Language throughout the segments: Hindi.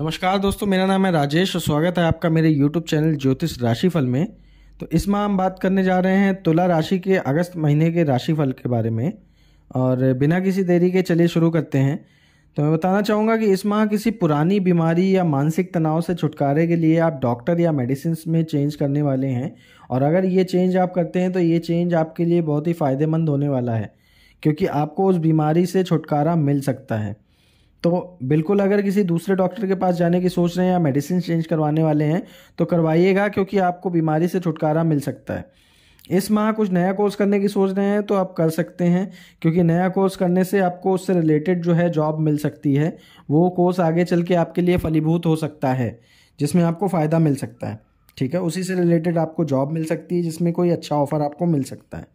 नमस्कार दोस्तों मेरा नाम है राजेश और स्वागत है आपका मेरे यूट्यूब चैनल ज्योतिष राशिफल में तो इस माह हम बात करने जा रहे हैं तुला राशि के अगस्त महीने के राशिफल के बारे में और बिना किसी देरी के चलिए शुरू करते हैं तो मैं बताना चाहूँगा कि इस माह किसी पुरानी बीमारी या मानसिक तनाव से छुटकारे के लिए आप डॉक्टर या मेडिसिन में चेंज करने वाले हैं और अगर ये चेंज आप करते हैं तो ये चेंज आपके लिए बहुत ही फ़ायदेमंद होने वाला है क्योंकि आपको उस बीमारी से छुटकारा मिल सकता है तो बिल्कुल अगर किसी दूसरे डॉक्टर के पास जाने की सोच रहे हैं या मेडिसिन चेंज करवाने वाले हैं तो करवाइएगा क्योंकि आपको बीमारी से छुटकारा मिल सकता है इस माह कुछ नया कोर्स करने की सोच रहे हैं तो आप कर सकते हैं क्योंकि नया कोर्स करने से आपको उससे रिलेटेड जो है जॉब मिल सकती है वो कोर्स आगे चल के आपके लिए फलीभूत हो सकता है जिसमें आपको फ़ायदा मिल सकता है ठीक है उसी से रिलेटेड आपको जॉब मिल सकती है जिसमें कोई अच्छा ऑफ़र आपको मिल सकता है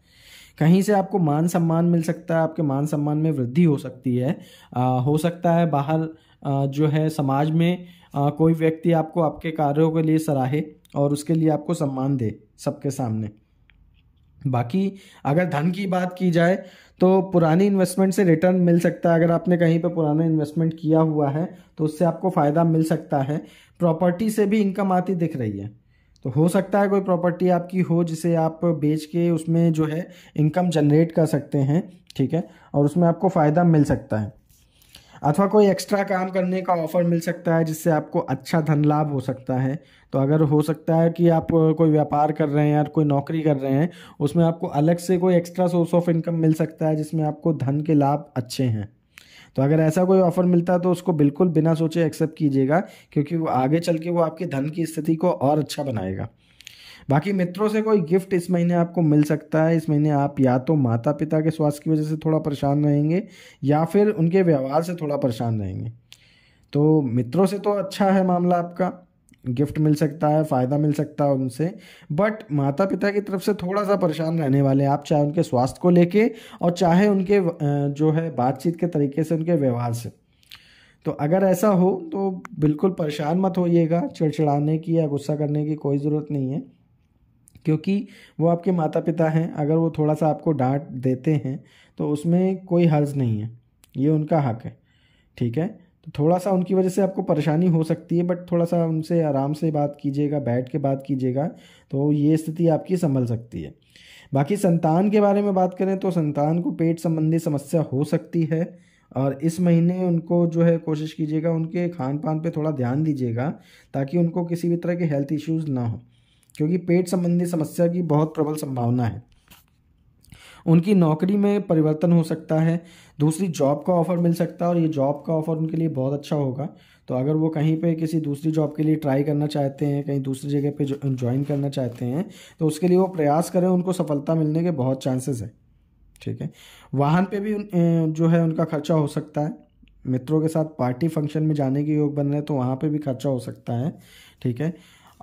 कहीं से आपको मान सम्मान मिल सकता है आपके मान सम्मान में वृद्धि हो सकती है आ, हो सकता है बाहर आ, जो है समाज में आ, कोई व्यक्ति आपको आपके कार्यों के लिए सराहे और उसके लिए आपको सम्मान दे सबके सामने बाकी अगर धन की बात की जाए तो पुरानी इन्वेस्टमेंट से रिटर्न मिल सकता है अगर आपने कहीं पर पुराना इन्वेस्टमेंट किया हुआ है तो उससे आपको फ़ायदा मिल सकता है प्रॉपर्टी से भी इनकम आती दिख रही है तो हो सकता है कोई प्रॉपर्टी आपकी हो जिसे आप बेच के उसमें जो है इनकम जनरेट कर सकते हैं ठीक है और उसमें आपको फ़ायदा मिल सकता है अथवा कोई एक्स्ट्रा काम करने का ऑफ़र मिल सकता है जिससे आपको अच्छा धन लाभ हो सकता है तो अगर हो सकता है कि आप कोई व्यापार कर रहे हैं या कोई नौकरी कर रहे हैं उसमें आपको अलग से कोई एक्स्ट्रा सोर्स ऑफ इनकम मिल सकता है जिसमें आपको धन के लाभ अच्छे हैं तो अगर ऐसा कोई ऑफर मिलता है तो उसको बिल्कुल बिना सोचे एक्सेप्ट कीजिएगा क्योंकि वो आगे चल के वो आपके धन की स्थिति को और अच्छा बनाएगा बाकी मित्रों से कोई गिफ्ट इस महीने आपको मिल सकता है इस महीने आप या तो माता पिता के स्वास्थ्य की वजह से थोड़ा परेशान रहेंगे या फिर उनके व्यवहार से थोड़ा परेशान रहेंगे तो मित्रों से तो अच्छा है मामला आपका गिफ्ट मिल सकता है फ़ायदा मिल सकता है उनसे बट माता पिता की तरफ से थोड़ा सा परेशान रहने वाले आप चाहे उनके स्वास्थ्य को लेके और चाहे उनके जो है बातचीत के तरीके से उनके व्यवहार से तो अगर ऐसा हो तो बिल्कुल परेशान मत होइएगा चिड़चिड़ाने की या गुस्सा करने की कोई ज़रूरत नहीं है क्योंकि वो आपके माता पिता हैं अगर वो थोड़ा सा आपको डांट देते हैं तो उसमें कोई हर्ज नहीं है ये उनका हक है ठीक है तो थोड़ा सा उनकी वजह से आपको परेशानी हो सकती है बट थोड़ा सा उनसे आराम से बात कीजिएगा बैठ के बात कीजिएगा तो ये स्थिति आपकी संभल सकती है बाकी संतान के बारे में बात करें तो संतान को पेट संबंधी समस्या हो सकती है और इस महीने उनको जो है कोशिश कीजिएगा उनके खान पान पर थोड़ा ध्यान दीजिएगा ताकि उनको किसी भी तरह के हेल्थ इश्यूज़ ना हो क्योंकि पेट संबंधी समस्या की बहुत प्रबल संभावना है उनकी नौकरी में परिवर्तन हो सकता है दूसरी जॉब का ऑफ़र मिल सकता है और ये जॉब का ऑफ़र उनके लिए बहुत अच्छा होगा तो अगर वो कहीं पे किसी दूसरी जॉब के लिए ट्राई करना चाहते हैं कहीं दूसरी जगह पे ज्वाइन करना चाहते हैं तो उसके लिए वो प्रयास करें उनको सफलता मिलने के बहुत चांसेस है ठीक है वाहन पे भी जो है उनका खर्चा हो सकता है मित्रों के साथ पार्टी फंक्शन में जाने के योग बन रहे हैं तो वहाँ पर भी खर्चा हो सकता है ठीक है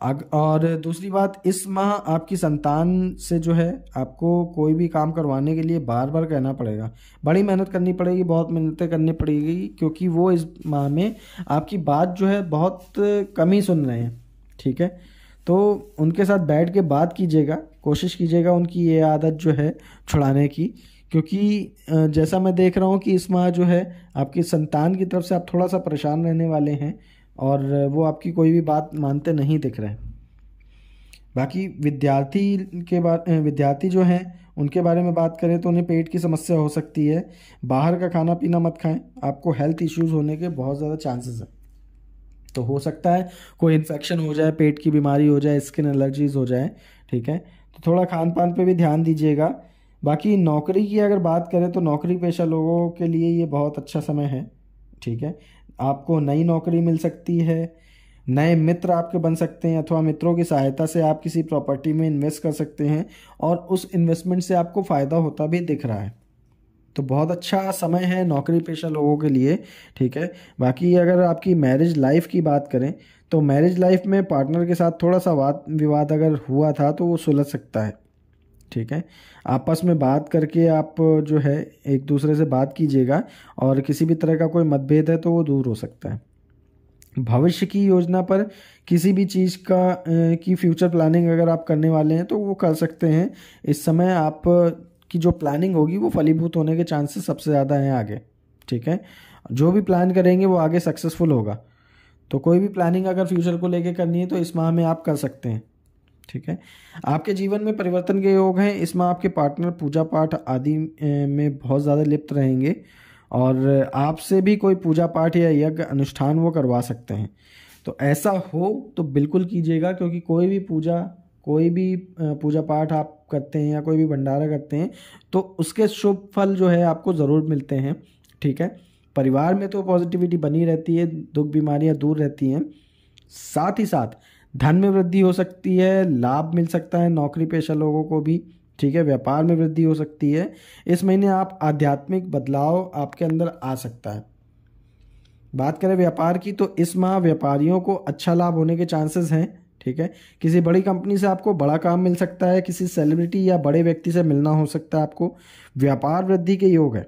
और दूसरी बात इस माह आपकी संतान से जो है आपको कोई भी काम करवाने के लिए बार बार कहना पड़ेगा बड़ी मेहनत करनी पड़ेगी बहुत मेहनतें करनी पड़ेगी क्योंकि वो इस माह में आपकी बात जो है बहुत कम ही सुन रहे हैं ठीक है तो उनके साथ बैठ के बात कीजिएगा कोशिश कीजिएगा उनकी ये आदत जो है छुड़ाने की क्योंकि जैसा मैं देख रहा हूँ कि इस माह जो है आपकी संतान की तरफ से आप थोड़ा सा परेशान रहने वाले हैं और वो आपकी कोई भी बात मानते नहीं दिख रहे बाकी विद्यार्थी के बारे विद्यार्थी जो हैं उनके बारे में बात करें तो उन्हें पेट की समस्या हो सकती है बाहर का खाना पीना मत खाएं आपको हेल्थ इश्यूज होने के बहुत ज़्यादा चांसेस हैं तो हो सकता है कोई इन्फेक्शन हो जाए पेट की बीमारी हो जाए स्किन एलर्जीज हो जाए ठीक है तो थोड़ा खान पान पर भी ध्यान दीजिएगा बाकी नौकरी की अगर बात करें तो नौकरी पेशा लोगों के लिए ये बहुत अच्छा समय है ठीक है आपको नई नौकरी मिल सकती है नए मित्र आपके बन सकते हैं अथवा मित्रों की सहायता से आप किसी प्रॉपर्टी में इन्वेस्ट कर सकते हैं और उस इन्वेस्टमेंट से आपको फ़ायदा होता भी दिख रहा है तो बहुत अच्छा समय है नौकरी पेशा लोगों के लिए ठीक है बाकी अगर आपकी मैरिज लाइफ की बात करें तो मैरिज लाइफ में पार्टनर के साथ थोड़ा सा वाद विवाद अगर हुआ था तो वो सुलझ सकता है ठीक है आपस में बात करके आप जो है एक दूसरे से बात कीजिएगा और किसी भी तरह का कोई मतभेद है तो वो दूर हो सकता है भविष्य की योजना पर किसी भी चीज़ का की फ्यूचर प्लानिंग अगर आप करने वाले हैं तो वो कर सकते हैं इस समय आप की जो प्लानिंग होगी वो फलीभूत होने के चांसेस सबसे ज़्यादा हैं आगे ठीक है जो भी प्लान करेंगे वो आगे सक्सेसफुल होगा तो कोई भी प्लानिंग अगर फ्यूचर को लेके करनी है तो इस माह में आप कर सकते हैं ठीक है आपके जीवन में परिवर्तन के योग हैं इसमें आपके पार्टनर पूजा पाठ आदि में बहुत ज़्यादा लिप्त रहेंगे और आपसे भी कोई पूजा पाठ या यज्ञ अनुष्ठान वो करवा सकते हैं तो ऐसा हो तो बिल्कुल कीजिएगा क्योंकि कोई भी पूजा कोई भी पूजा पाठ आप करते हैं या कोई भी भंडारा करते हैं तो उसके शुभ फल जो है आपको ज़रूर मिलते हैं ठीक है परिवार में तो पॉजिटिविटी बनी रहती है दुख बीमारियां दूर रहती हैं साथ ही साथ धन में वृद्धि हो सकती है लाभ मिल सकता है नौकरी पेशा लोगों को भी ठीक है व्यापार में वृद्धि हो सकती है इस महीने आप आध्यात्मिक बदलाव आपके अंदर आ सकता है बात करें व्यापार की तो इस माह व्यापारियों को अच्छा लाभ होने के चांसेस हैं ठीक है किसी बड़ी कंपनी से आपको बड़ा काम मिल सकता है किसी सेलिब्रिटी या बड़े व्यक्ति से मिलना हो सकता है आपको व्यापार वृद्धि के योग है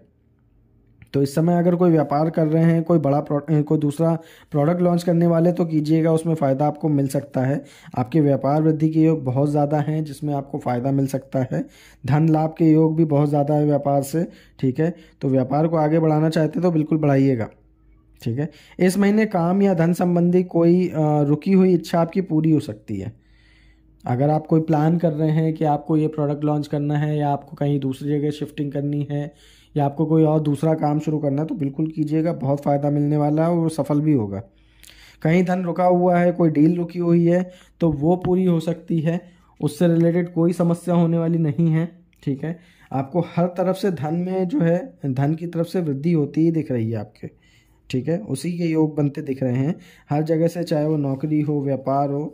तो इस समय अगर कोई व्यापार कर रहे हैं कोई बड़ा कोई दूसरा प्रोडक्ट लॉन्च करने वाले तो कीजिएगा उसमें फ़ायदा आपको मिल सकता है आपके व्यापार वृद्धि के योग बहुत ज़्यादा हैं जिसमें आपको फ़ायदा मिल सकता है धन लाभ के योग भी बहुत ज़्यादा है व्यापार से ठीक है तो व्यापार को आगे बढ़ाना चाहते तो बिल्कुल बढ़ाइएगा ठीक है इस महीने काम या धन संबंधी कोई रुकी हुई इच्छा आपकी पूरी हो सकती है अगर आप कोई प्लान कर रहे हैं कि आपको ये प्रोडक्ट लॉन्च करना है या आपको कहीं दूसरी जगह शिफ्टिंग करनी है या आपको कोई और दूसरा काम शुरू करना है तो बिल्कुल कीजिएगा बहुत फ़ायदा मिलने वाला है और सफल भी होगा कहीं धन रुका हुआ है कोई डील रुकी हुई है तो वो पूरी हो सकती है उससे रिलेटेड कोई समस्या होने वाली नहीं है ठीक है आपको हर तरफ से धन में जो है धन की तरफ से वृद्धि होती ही दिख रही है आपके ठीक है उसी के योग बनते दिख रहे हैं हर जगह से चाहे वो नौकरी हो व्यापार हो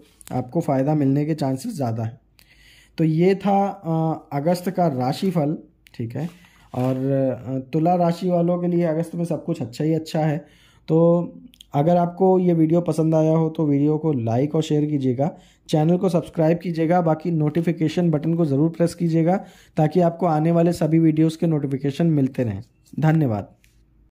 आपको फ़ायदा मिलने के चांसेस ज़्यादा हैं तो ये था अगस्त का राशिफल ठीक है और तुला राशि वालों के लिए अगस्त में सब कुछ अच्छा ही अच्छा है तो अगर आपको ये वीडियो पसंद आया हो तो वीडियो को लाइक और शेयर कीजिएगा चैनल को सब्सक्राइब कीजिएगा बाकी नोटिफिकेशन बटन को ज़रूर प्रेस कीजिएगा ताकि आपको आने वाले सभी वीडियोस के नोटिफिकेशन मिलते रहें धन्यवाद